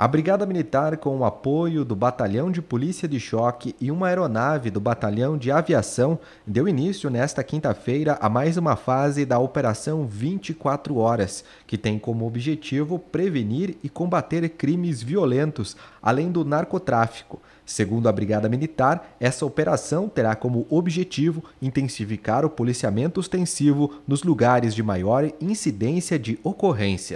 A Brigada Militar, com o apoio do Batalhão de Polícia de Choque e uma aeronave do Batalhão de Aviação, deu início nesta quinta-feira a mais uma fase da Operação 24 Horas, que tem como objetivo prevenir e combater crimes violentos, além do narcotráfico. Segundo a Brigada Militar, essa operação terá como objetivo intensificar o policiamento ostensivo nos lugares de maior incidência de ocorrência.